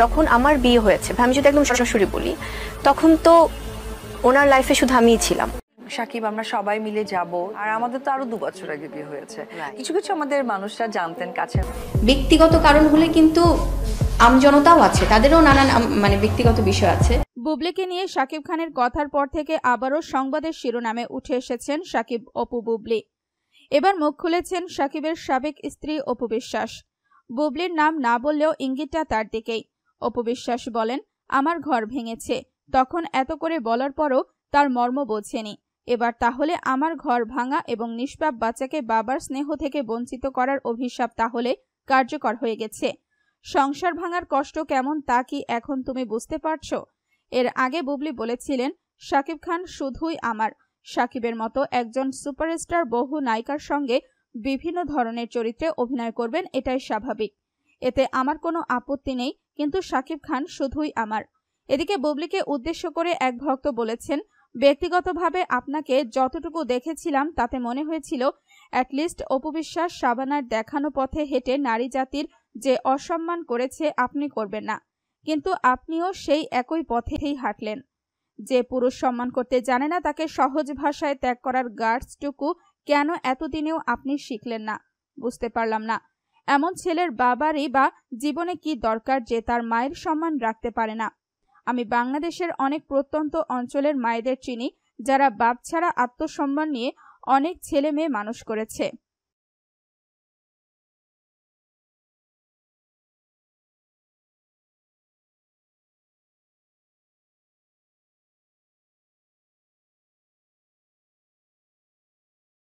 যখন আমার বিয়ে হয়েছে আমি যদি একদম সরাসরি বলি তখন তো ওনার লাইফে শুধু আমিই ছিলাম সাকিব আমরা সবাই মিলে যাব আর আমাদের তো আরো দু বছর আগে বিয়ে হয়েছে কিছু কিছু আমাদের মানুষরা জানতেন কাছে ব্যক্তিগত কারণ হলে কিন্তু আমজনতাও আছে তাদেরও নানান মানে ব্যক্তিগত বিষয় আছে বুবলিকে নিয়ে সাকিব খানের কথার পর থেকে আবারও সংবাদের শিরোনামে উঠে এসেছেন সাকিব অপু বুবলি এবার মুখ খুলেছেন সাকিবের সাবেক স্ত্রী অপু বিশ্বাস বুবলির নাম না বললেও ইঙ্গিতটা তার দিকেই অপু বিশ্বাস বলেন আমার ঘর ভেঙেছে তখন এত করে বলার পরও তার মর্ম বোঝেনি এবার তাহলে আমার ঘর ভাঙা এবং নিষ্পাপ বাচ্চাকে বাবার স্নেহ থেকে বঞ্চিত করার অভিশাপ তাহলে কার্যকর হয়ে গেছে সংসার ভাঙার কষ্ট কেমন তা কি এখন তুমি বুঝতে পারছ এর আগে বুবলি বলেছিলেন সাকিব খান শুধুই আমার সাকিবের মতো একজন সুপারস্টার বহু নায়িকার সঙ্গে বিভিন্ন ধরনের চরিত্রে অভিনয় করবেন এটাই স্বাভাবিক এতে আমার কোনো আপত্তি নেই কিন্তু সাকিব খান শুধুই আমার এদিকে বুবলিকে উদ্দেশ্য করে এক ভক্ত বলেছেন ব্যক্তিগতভাবে আপনাকে যতটুকু দেখেছিলাম তাতে মনে হয়েছিল অ্যাটলিস্ট অপবিশ্বাস সাবানার দেখানো পথে হেঁটে নারী জাতির যে অসম্মান করেছে আপনি করবেন না কিন্তু আপনিও সেই একই পথেই হাঁটলেন যে পুরুষ সম্মান করতে জানে না তাকে সহজ ভাষায় ত্যাগ করার গার্ডসটুকু কেন এতদিনেও আপনি শিখলেন না বুঝতে পারলাম না এমন ছেলের বাবারই বা জীবনে কি দরকার যে তার মায়ের সম্মান রাখতে পারে না আমি বাংলাদেশের অনেক প্রত্যন্ত অঞ্চলের মায়েদের চিনি যারা বাপ ছাড়া আত্মসম্মান নিয়ে অনেক ছেলে মেয়ে মানুষ করেছে